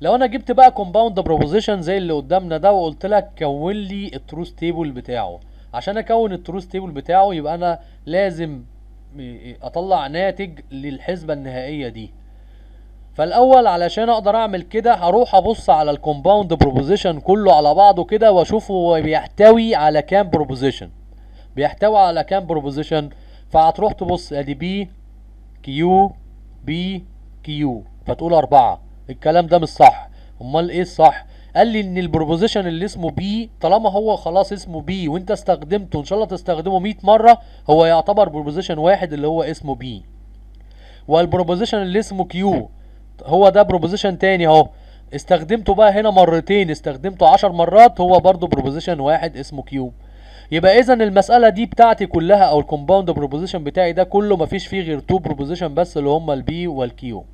لو انا جبت بقى كومباوند بروبوزيشن زي اللي قدامنا ده وقلت لك كون لي التروث تيبل بتاعه عشان اكون التروث تيبل بتاعه يبقى انا لازم اطلع ناتج للحسبه النهائيه دي فالاول علشان اقدر اعمل كده هروح ابص على الكومباوند بروبوزيشن كله على بعضه كده واشوف هو بيحتوي على كام بروبوزيشن بيحتوي على كام بروبوزيشن فهتروح تبص ادي بي كيو بي كيو فتقول اربعه الكلام ده مش صح امال ايه الصح قال لي ان البروبوزيشن اللي اسمه بي طالما هو خلاص اسمه بي وانت استخدمته ان شاء الله تستخدمه 100 مره هو يعتبر بروبوزيشن واحد اللي هو اسمه بي والبروبوزيشن اللي اسمه كيو هو ده بروبوزيشن تاني اهو استخدمته بقى هنا مرتين استخدمته 10 مرات هو برضو بروبوزيشن واحد اسمه كيو يبقى اذا المساله دي بتاعتي كلها او الكومباوند بروبوزيشن بتاعي ده كله مفيش فيه غير تو بروبوزيشن بس اللي هما البي والكيو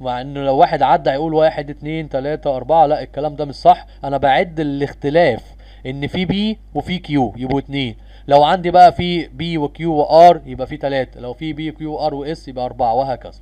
مع انه لو واحد عدى هيقول واحد اتنين تلاتة اربعة لا الكلام ده مش صح انا بعد الاختلاف ان في بي وفي كيو يبقوا اتنين لو عندي بقى في بي وكيو وار يبقى في تلاتة لو في بي كيو ار واس يبقى اربعة وهكذا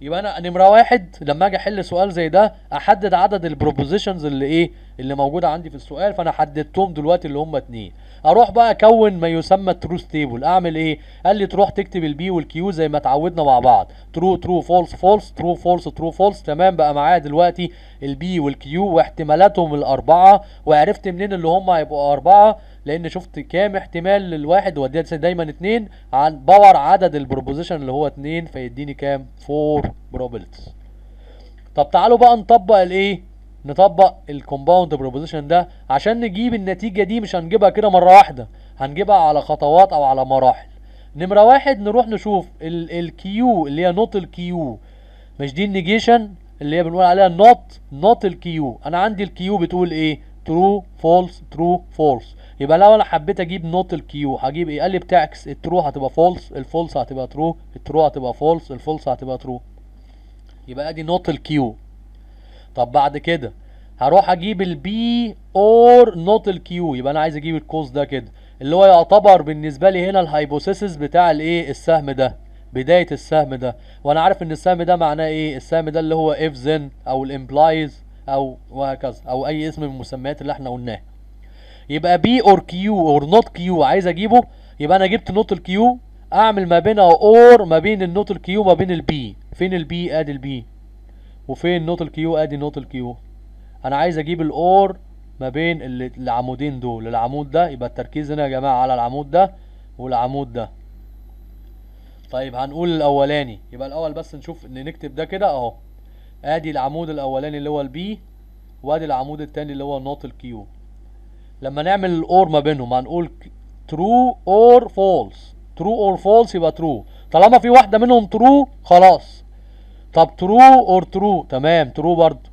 يبقى انا نمرة واحد لما اجي احل سؤال زي ده احدد عدد البروبوزيشنز اللي ايه اللي موجودة عندي في السؤال فانا حددتهم دلوقتي اللي هم اتنين اروح بقى اكون ما يسمى تروث تيبل اعمل ايه قال لي تروح تكتب البي والكيو زي ما اتعودنا مع بعض ترو ترو فولس فولس ترو فولس ترو فولس تمام بقى معايا دلوقتي البي والكيو واحتمالاتهم الاربعه وعرفت منين اللي هم هيبقوا اربعه لان شفت كام احتمال للواحد وديت دايما اتنين عن باور عدد البروبوزيشن اللي هو اتنين فيديني كام فور بروبلتس طب تعالوا بقى نطبق الايه نطبق الكومباوند بروبوزيشن ده عشان نجيب النتيجه دي مش هنجيبها كده مره واحده هنجيبها على خطوات او على مراحل نمره واحد نروح نشوف الكيو اللي هي نوت الكيو مش دي النيجيشن اللي هي بنقول عليها نوت نوت الكيو انا عندي الكيو بتقول ايه ترو فولس ترو فولس يبقى لو انا حبيت اجيب نوت الكيو هجيب ايه قال لي بتعكس الترو هتبقى فولس الفولس هتبقى ترو الترو هتبقى فولس الفولس هتبقى ترو يبقى ادي نوت الكيو طب بعد كده هروح اجيب البي اور نوت الكيو يبقى انا عايز اجيب الكوز ده كده اللي هو يعتبر بالنسبه لي هنا الهايبوثيسيس بتاع الايه السهم ده بدايه السهم ده وانا عارف ان السهم ده معناه ايه السهم ده اللي هو اف زن او الامبلايز او وهكذا او اي اسم من المسميات اللي احنا قلناها يبقى بي اور كيو اور نوت كيو عايز اجيبه يبقى انا جبت نوت الكيو اعمل ما بينها اور ما بين النوت الكيو ما بين البي فين البي ادي البي وفين نوت الكيو ادي نوت الكيو انا عايز اجيب الاور ما بين العمودين دول العمود ده يبقى التركيز هنا يا جماعه على العمود ده والعمود ده طيب هنقول الاولاني يبقى الاول بس نشوف ان نكتب ده كده اهو ادي العمود الاولاني اللي هو البي وادي العمود التاني اللي هو نوت الكيو لما نعمل الاور ما بينهم هنقول ترو اور فولس ترو اور فولس يبقى ترو طالما في واحده منهم ترو خلاص طب ترو اور ترو تمام ترو برضو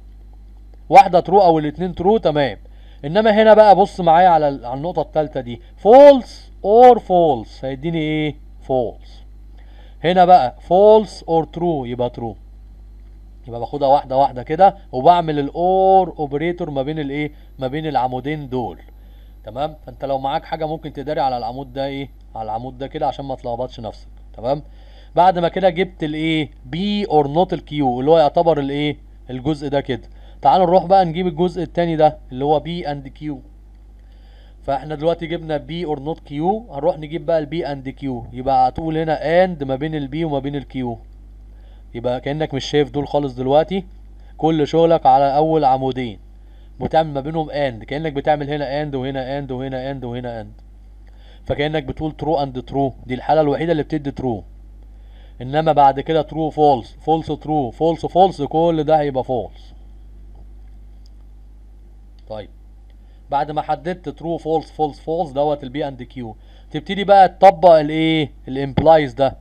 واحده ترو او الاثنين ترو تمام انما هنا بقى بص معايا على على النقطه الثالثه دي فولس اور فولس هيديني ايه فولس هنا بقى فولس اور ترو يبقى ترو يبقى باخدها واحده واحده كده وبعمل الاور اوبريتور ما بين الايه ما بين العمودين دول تمام فانت لو معاك حاجه ممكن تداري على العمود ده ايه على العمود ده كده عشان ما تلخبطش نفسك تمام بعد ما كده جبت الايه بي اور نوت الكيو اللي هو يعتبر الايه الجزء ده كده تعالوا نروح بقى نجيب الجزء الثاني ده اللي هو بي اند كيو فاحنا دلوقتي جبنا بي اور نوت كيو هنروح نجيب بقى البي اند كيو يبقى هتقول هنا اند ما بين البي وما بين الكيو يبقى كانك مش شايف دول خالص دلوقتي كل شغلك على اول عمودين وتعمل ما بينهم اند كانك بتعمل هنا اند وهنا اند وهنا اند وهنا اند فكانك بتقول ترو اند ترو دي الحاله الوحيده اللي بتدي ترو انما بعد كده ترو فولس فولس ترو فولس فولس كل ده هيبقى فولس طيب بعد ما حددت ترو فولس فولس فولس دوت البي اند كيو تبتدي بقى تطبق الايه الامبلايز ده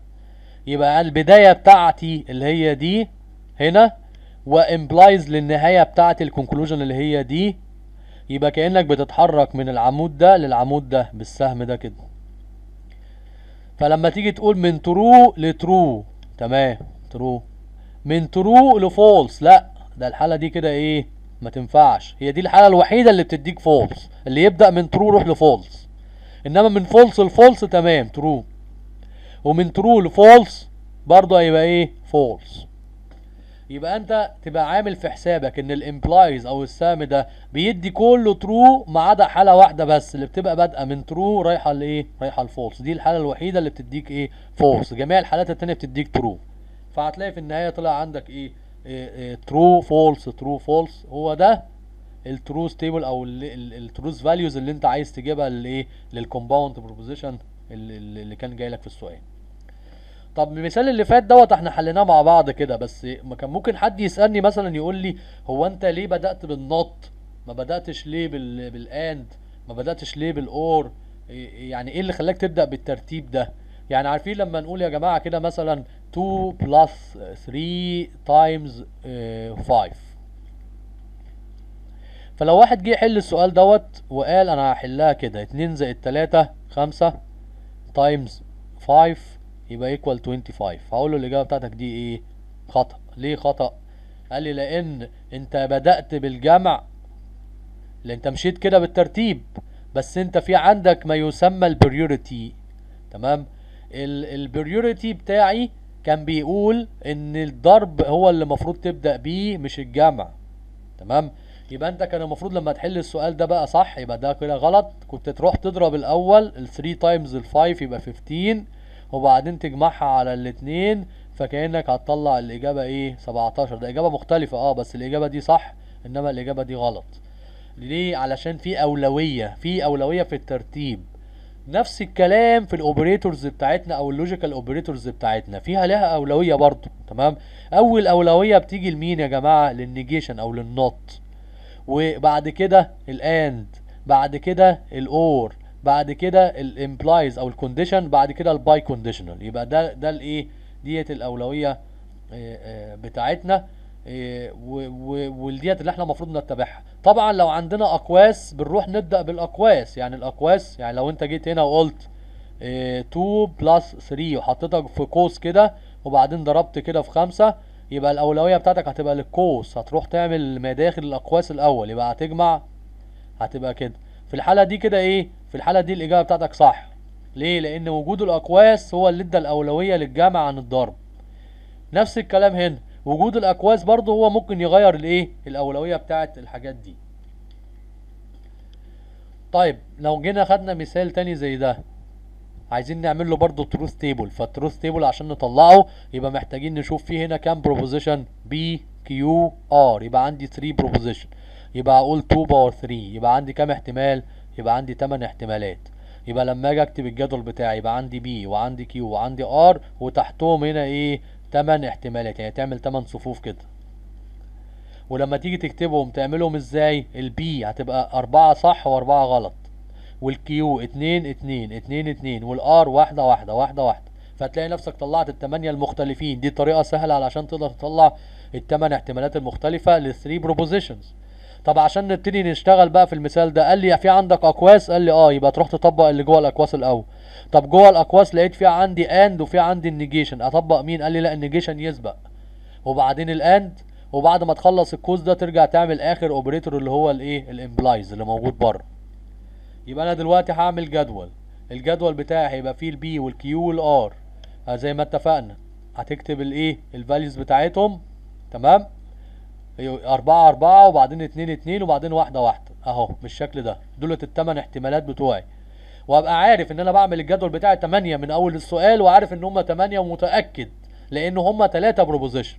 يبقى البدايه بتاعتي اللي هي دي هنا وامبلايز للنهايه بتاعتي الكونكلوجن اللي هي دي يبقى كانك بتتحرك من العمود ده للعمود ده بالسهم ده كده فلما تيجي تقول من ترو لترو تمام ترو من ترو لفولس لا ده الحاله دي كده ايه ما تنفعش هي دي الحاله الوحيده اللي بتديك فولس اللي يبدا من ترو يروح لفولس انما من فولس لفولس تمام ترو ومن ترو لفولس برضه هيبقى ايه فولس يبقى انت تبقى عامل في حسابك ان الامبلايز او السهم ده بيدي كله ترو ما عدا حاله واحده بس اللي بتبقى بادئه من ترو رايحه لايه رايحه لفولس دي الحاله الوحيده اللي بتديك ايه فولس جميع الحالات الثانيه بتديك ترو فهتلاقي في النهايه طلع عندك ايه ترو فولس ترو فولس هو ده الترو ستيبل او التروز فاليوز اللي انت عايز تجيبها للايه للكومباوند بروبوزيشن اللي كان جاي لك في السؤال طب المثال اللي فات دوت احنا حليناه مع بعض كده بس ما كان ممكن حد يسالني مثلا يقول لي هو انت ليه بدات بالنط ما بداتش ليه بال... بالاند ما بداتش ليه بالاور يعني ايه اللي خلاك تبدا بالترتيب ده يعني عارفين لما نقول يا جماعه كده مثلا 2 بلس 3 تايمز 5 فلو واحد جه يحل السؤال دوت وقال انا هحلها كده 2 زائد 3 5 تايمز 5 يبقى ايكوال 25 هقول له الاجابه بتاعتك دي ايه خطا ليه خطا قال لي لان انت بدات بالجمع لان انت مشيت كده بالترتيب بس انت في عندك ما يسمى البريوريتي تمام البريوريتي بتاعي كان بيقول ان الضرب هو اللي المفروض تبدا بيه مش الجمع تمام يبقى انت كان المفروض لما تحل السؤال ده بقى صح يبقى ده كده غلط كنت تروح تضرب الاول 3 تايمز ال 5 يبقى 15 وبعدين تجمعها على الاتنين فكأنك هتطلع الإجابة إيه 17 ده إجابة مختلفة أه بس الإجابة دي صح إنما الإجابة دي غلط ليه علشان في أولوية في أولوية في الترتيب نفس الكلام في الاوبريتورز بتاعتنا او اللوجيكال اوبريتورز بتاعتنا فيها لها اولويه برضو تمام اول اولويه بتيجي لمين يا جماعه للنيجيشن او للنوت وبعد كده الاند بعد كده الاور بعد كده الامبلايز او الكونديشن بعد كده الباي كونديشنال يبقى ده ده الايه ديت الاولويه آه، آه، بتاعتنا آه، والديت اللي احنا المفروض نتبعها طبعا لو عندنا اقواس بنروح نبدا بالاقواس يعني الاقواس يعني لو انت جيت هنا وقلت 2 بلس 3 وحطيتك في قوس كده وبعدين ضربت كده في خمسة يبقى الأولوية بتاعتك هتبقى للقوس هتروح تعمل ما داخل الأقواس الأول يبقى هتجمع هتبقى كده في الحاله دي كده ايه في الحاله دي الاجابه بتاعتك صح ليه لان وجود الاقواس هو اللي ادى الاولويه للجمع عن الضرب نفس الكلام هنا وجود الاقواس برضه هو ممكن يغير الايه الاولويه بتاعت الحاجات دي طيب لو جينا خدنا مثال تاني زي ده عايزين نعمل له برضه تروث تيبل فالتروث تيبل عشان نطلعه يبقى محتاجين نشوف فيه هنا كام بروبوزيشن بي كيو ار يبقى عندي 3 بروبوزيشن يبقى اقول 2 باور 3 يبقى عندي كام احتمال يبقى عندي 8 احتمالات يبقى لما اجي اكتب الجدول بتاعي يبقى عندي بي وعندي كيو وعندي ار وتحتهم هنا ايه 8 احتمالات يعني تعمل 8 صفوف كده ولما تيجي تكتبهم تعملهم ازاي البي هتبقى 4 صح و4 غلط والكيو 2 2 2 2 والار واحده واحده واحده واحده فتلاقي نفسك طلعت التمانية المختلفين دي طريقه سهله علشان تقدر تطلع التمن احتمالات المختلفه للثري بروبوزيشنز طب عشان نبتدي نشتغل بقى في المثال ده قال لي في عندك اقواس قال لي اه يبقى تروح تطبق اللي جوه الاقواس الاول طب جوه الاقواس لقيت في عندي اند وفي عندي النيجيشن اطبق مين قال لي لا النيجيشن يسبق وبعدين الاند وبعد ما تخلص الكوز ده ترجع تعمل اخر اوبريتور اللي هو الايه الامبلايز اللي موجود بره يبقى انا دلوقتي هعمل جدول الجدول بتاعي هيبقى فيه البي والكيو والار آه، زي ما اتفقنا هتكتب الايه الفاليوز بتاعتهم تمام 4 4 وبعدين 2 2 وبعدين واحدة واحدة اهو بالشكل ده دولت الثمان احتمالات بتوعي وابقى عارف ان انا بعمل الجدول بتاعي 8 من اول السؤال وعارف ان هم 8 ومتاكد لان هم 3 بروبوزيشن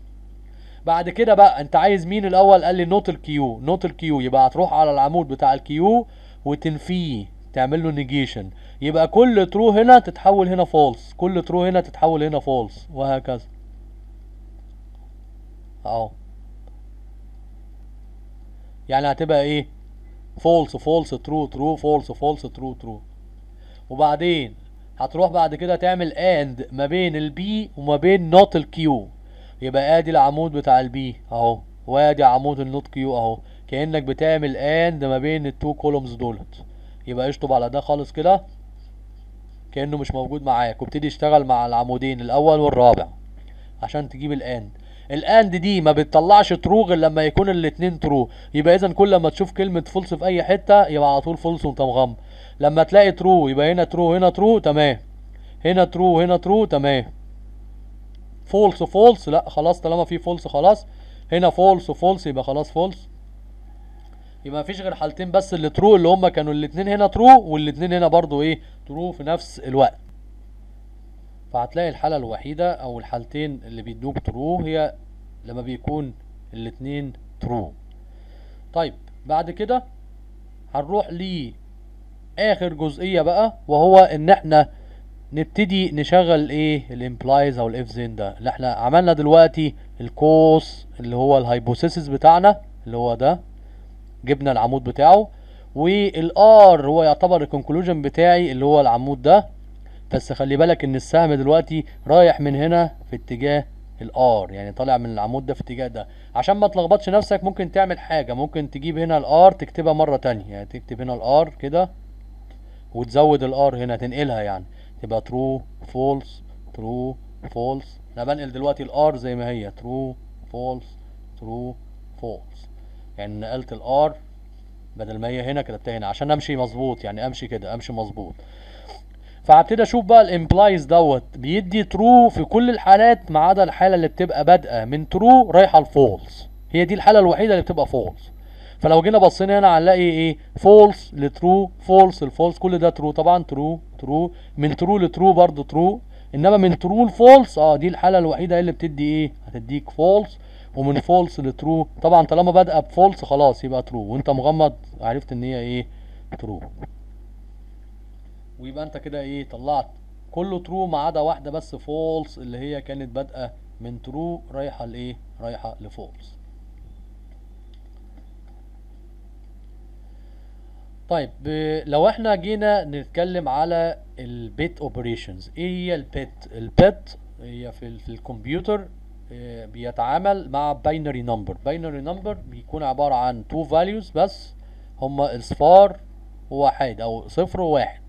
بعد كده بقى انت عايز مين الاول قال لي نوت الكيو نوت الكيو يبقى هتروح على العمود بتاع الكيو وتنفيه تعمل له نيجيشن يبقى كل ترو هنا تتحول هنا فولس كل ترو هنا تتحول هنا فولس وهكذا اهو يعني هتبقى ايه فولس فولس ترو ترو فولس فولس ترو ترو وبعدين هتروح بعد كده تعمل اند ما بين البي وما بين نوت الكيو يبقى ادي العمود بتاع البي اهو وادي عمود النوت كيو اهو كانك بتعمل اند ما بين التو كولومز دولت يبقى اشطب على ده خالص كده كانه مش موجود معاك وابتدي اشتغل مع العمودين الاول والرابع عشان تجيب الاند الاند دي ما بتطلعش ترو غير لما يكون الاتنين ترو يبقى اذا كل ما تشوف كلمه فولس في اي حته يبقى على طول فولس وانت مغمض لما تلاقي ترو يبقى هنا ترو هنا ترو تمام هنا ترو هنا ترو تمام فولس فولس لا خلاص طالما في فولس خلاص هنا فولس فولس يبقى خلاص فولس يبقى مفيش غير حالتين بس اللي ترو اللي هما كانوا الاتنين هنا ترو والاتنين هنا برضو ايه ترو في نفس الوقت فهتلاقي الحالة الوحيدة او الحالتين اللي بيدوك ترو هي لما بيكون الاتنين ترو طيب بعد كده هنروح لاخر جزئية بقى وهو ان احنا نبتدي نشغل ايه الامبلايز او الاف زين ده اللي احنا عملنا دلوقتي الكوس اللي هو الهايبوثيسيس بتاعنا اللي هو ده جبنا العمود بتاعه والار هو يعتبر الكونكلوجن بتاعي اللي هو العمود ده بس خلي بالك ان السهم دلوقتي رايح من هنا في اتجاه الار يعني طالع من العمود ده في اتجاه ده عشان ما تلخبطش نفسك ممكن تعمل حاجه ممكن تجيب هنا الار تكتبها مره تانية يعني تكتب هنا الار كده وتزود الار هنا تنقلها يعني تبقى ترو فولس ترو فولس انا بنقل دلوقتي الار زي ما هي ترو فولس ترو فولس يعني نقلت الار بدل ما هي هنا كتبتها هنا عشان امشي مظبوط يعني امشي كده امشي مظبوط فهبتدي اشوف بقى الامبلايز دوت بيدي ترو في كل الحالات ما عدا الحاله اللي بتبقى بادئه من ترو رايحه لفولس هي دي الحاله الوحيده اللي بتبقى فولس فلو جينا بصينا هنا هنلاقي ايه فولس لترو فولس لفولس كل ده ترو طبعا ترو ترو من ترو لترو برضو ترو انما من ترو لفولس اه دي الحاله الوحيده اللي بتدي ايه هتديك فولس ومن فولس لترو طبعا طالما بادئه بفولس خلاص يبقى ترو وانت مغمض عرفت ان هي ايه ترو ويبقى انت كده ايه طلعت كله ترو ما عدا واحده بس فولس اللي هي كانت بادئه من ترو رايحه لايه رايحه لفولس طيب لو احنا جينا نتكلم على البيت اوبريشنز ايه هي البيت البيت هي في, في الكمبيوتر آه، بيتعامل مع باينري نمبر باينري نمبر بيكون عباره عن تو فاليوز بس هما اصفار وواحد او صفر وواحد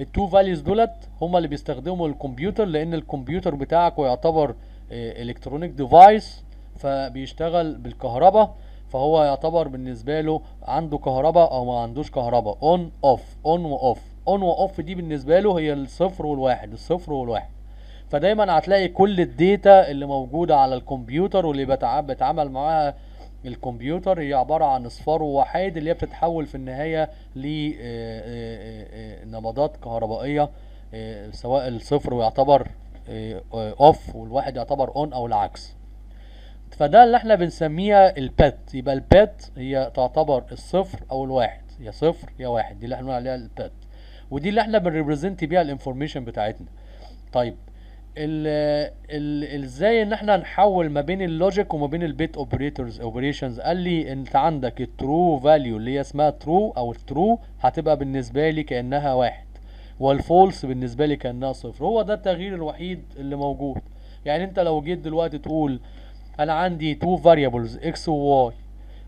التو فاليوز دولت هما اللي بيستخدموا الكمبيوتر لان الكمبيوتر بتاعك يعتبر الكترونيك آه، ديفايس فبيشتغل بالكهرباء فهو يعتبر بالنسبه له عنده كهرباء او ما عندوش كهرباء اون اوف اون واوف اون واوف دي بالنسبه له هي الصفر والواحد الصفر والواحد فدايما هتلاقي كل الداتا اللي موجوده على الكمبيوتر واللي بتعامل معاها الكمبيوتر هي عبارة عن اصفار ووحيد اللي هي بتتحول في النهاية لنبضات آه، آه، آه، كهربائية سواء الصفر ويعتبر اوف والواحد يعتبر اون او العكس فده اللي احنا بنسميها البات يبقى البات هي تعتبر الصفر او الواحد يا صفر يا واحد دي اللي احنا بنقول عليها البات ودي اللي احنا بنريبريزنت بيها الانفورميشن بتاعتنا طيب ازاي ان احنا نحول ما بين اللوجيك وما بين البيت اوبريتورز اوبريشنز قال لي انت عندك الترو فاليو اللي هي اسمها ترو او الترو هتبقى بالنسبه لي كانها واحد والفولس بالنسبه لي كانها صفر هو ده التغيير الوحيد اللي موجود يعني انت لو جيت دلوقتي تقول انا عندي تو فاريبلز اكس وواي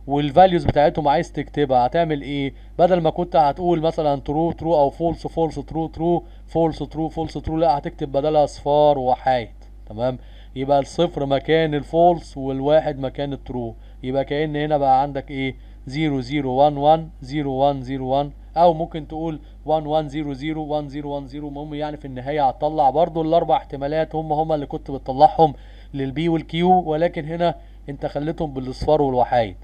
والفاليوز بتاعتهم عايز تكتبها هتعمل ايه بدل ما كنت هتقول مثلا ترو ترو او فولس فولس ترو ترو فولس ترو فولس ترو لا هتكتب بدلها صفار وحايد تمام يبقى الصفر مكان الفولس والواحد مكان الترو يبقى كأن هنا بقى عندك ايه 0 1 او ممكن تقول 1 0 المهم يعني في النهايه هتطلع برضو الاربع احتمالات هم هم اللي كنت بتطلعهم للبي والكيو ولكن هنا انت خليتهم بالاصفار والوحايد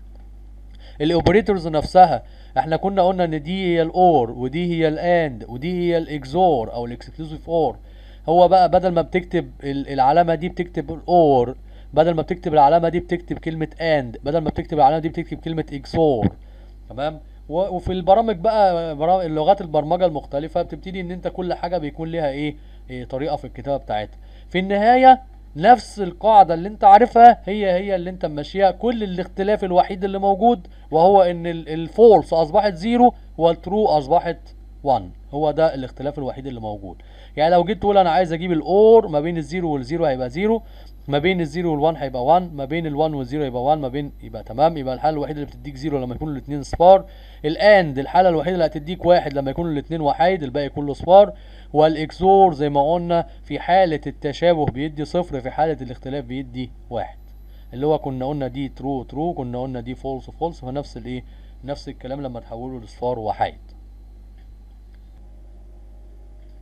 الاوبريتورز نفسها احنا كنا قلنا ان دي هي الاور ودي هي الاند ودي هي الاكزور او الاكسكلوسيف اور هو بقى بدل ما بتكتب العلامه دي بتكتب الاور بدل ما بتكتب العلامه دي بتكتب كلمه اند بدل ما بتكتب العلامه دي بتكتب كلمه اكسور تمام وفي البرامج بقى اللغات البرمجه المختلفه بتبتدي ان انت كل حاجه بيكون لها ايه, إيه طريقه في الكتابه بتاعتها في النهايه نفس القاعدة اللي انت عارفها هي هي اللي انت ماشيها كل الاختلاف الوحيد اللي موجود وهو ان الفولس اصبحت زيرو والترو اصبحت 1 هو ده الاختلاف الوحيد اللي موجود يعني لو جيت تقول انا عايز اجيب الاور ما بين الزيرو والزيرو هيبقى زيرو ما بين الزيرو والوان هيبقى 1 ما بين الوان والزيرو هيبقى 1 ما بين يبقى تمام يبقى الحاله الوحيده اللي بتديك زيرو لما يكونوا الاثنين صفار الاند الحاله الوحيده اللي هتديك واحد لما يكونوا الاثنين وحايد الباقي كله صفار والاكسور زي ما قلنا في حالة التشابه بيدي صفر في حالة الاختلاف بيدي واحد اللي هو كنا قلنا دي ترو ترو كنا قلنا دي فولس فولس فنفس الايه نفس الكلام لما تحوله لصفار وحيد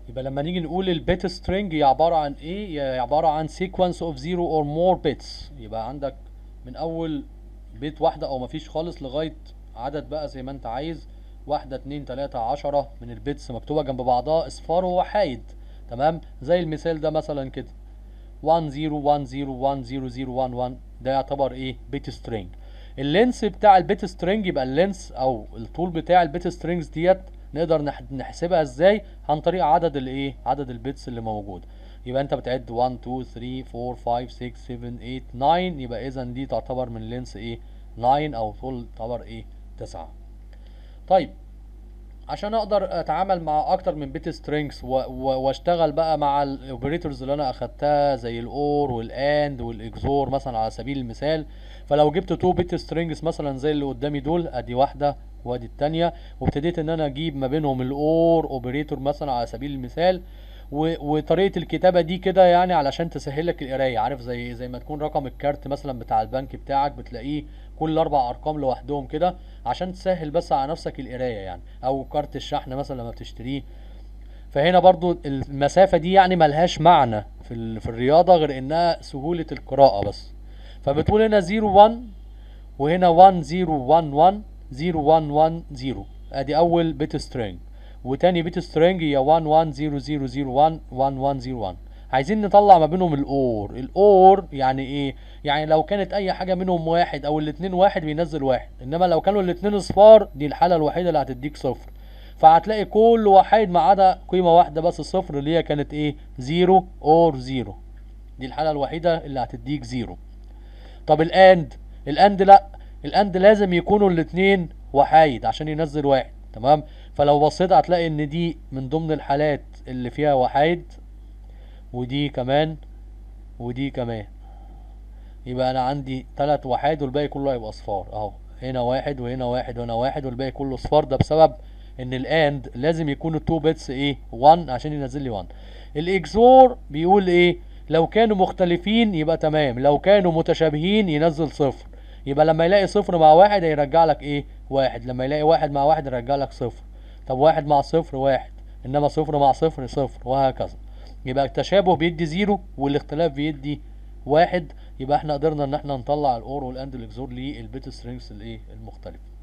يبقى لما نيجي نقول البيت سترينج هي عباره عن ايه هي عباره عن سيكونس اوف زيرو اور مور بيتس يبقى عندك من اول بيت واحده او مفيش خالص لغايه عدد بقى زي ما انت عايز واحدة اتنين تلاتة عشرة من البيتس مكتوبة جنب بعضها اصفار وحايد تمام زي المثال ده مثلا كده 1010100011 ده يعتبر ايه بيت سترينج اللينس بتاع البيت سترينج يبقى اللينس او الطول بتاع البيت سترينجز ديت نقدر نحسبها ازاي عن طريق عدد الايه عدد البيتس اللي موجود يبقى انت بتعد 1 2 3 4 5 6 7 8 9 يبقى اذا دي تعتبر من لينس ايه 9 او طول تعتبر ايه 9 طيب عشان اقدر اتعامل مع اكتر من بيت سترينجز واشتغل بقى مع الاوبريتورز اللي انا اخدتها زي الاور والاند والاكزور مثلا على سبيل المثال فلو جبت تو بيت سترينجز مثلا زي اللي قدامي دول ادي واحده وادي التانية وابتديت ان انا اجيب ما بينهم الاور اوبريتور مثلا على سبيل المثال وطريقه الكتابه دي كده يعني علشان تسهل لك القرايه عارف زي زي ما تكون رقم الكارت مثلا بتاع البنك بتاعك بتلاقيه كل اربع ارقام لوحدهم كده عشان تسهل بس على نفسك القرايه يعني او كارت الشحن مثلا لما بتشتريه فهنا برضو المسافه دي يعني ملهاش معنى في في الرياضه غير انها سهوله القراءه بس فبتقول هنا 0 1 وهنا 1 1 0 1 0 ادي اول بيت سترينج وتاني بيت سترينج هي 1100011101 عايزين نطلع ما بينهم الاور الاور يعني ايه يعني لو كانت اي حاجه منهم واحد او الاتنين واحد بينزل واحد انما لو كانوا الاتنين صفار دي الحاله الوحيده اللي هتديك صفر فهتلاقي كل واحد ما عدا قيمه واحده بس صفر اللي هي كانت ايه زيرو اور زيرو دي الحاله الوحيده اللي هتديك زيرو طب الاند الاند لا الاند لازم يكونوا الاتنين وحايد عشان ينزل واحد تمام فلو بصيت هتلاقي ان دي من ضمن الحالات اللي فيها وحايد ودي كمان ودي كمان يبقى انا عندي ثلاث وحايد والباقي كله هيبقى اصفار اهو هنا واحد وهنا واحد وهنا واحد والباقي كله اصفار ده بسبب ان الاند لازم يكون التو بيتس ايه 1 عشان ينزل لي 1 الاكسور بيقول ايه لو كانوا مختلفين يبقى تمام لو كانوا متشابهين ينزل صفر يبقى لما يلاقي صفر مع واحد هيرجع لك ايه واحد لما يلاقي واحد مع واحد يرجع لك صفر طب واحد مع صفر واحد انما صفر مع صفر صفر وهكذا يبقى التشابه بيدي زيرو والاختلاف بيدي واحد يبقى احنا قدرنا ان احنا نطلع الاور والاند الاكزور للبيت سترينجز الايه المختلفه